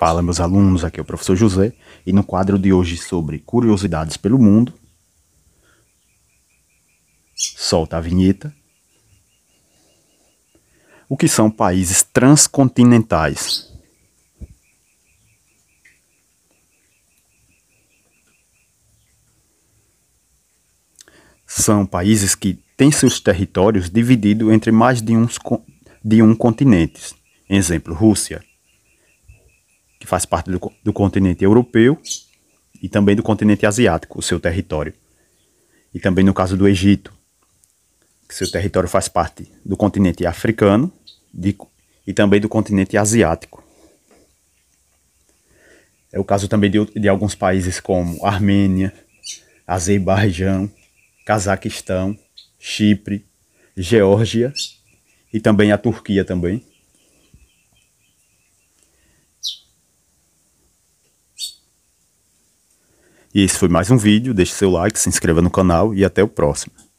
Fala, meus alunos, aqui é o professor José, e no quadro de hoje sobre curiosidades pelo mundo, solta a vinheta. O que são países transcontinentais? São países que têm seus territórios divididos entre mais de, uns, de um continente. Exemplo, Rússia, que faz parte do, do continente europeu e também do continente asiático, o seu território. E também no caso do Egito, que seu território faz parte do continente africano de, e também do continente asiático. É o caso também de, de alguns países como Armênia, Azerbaijão, Cazaquistão, Chipre, Geórgia e também a Turquia também. E esse foi mais um vídeo, deixe seu like, se inscreva no canal e até o próximo.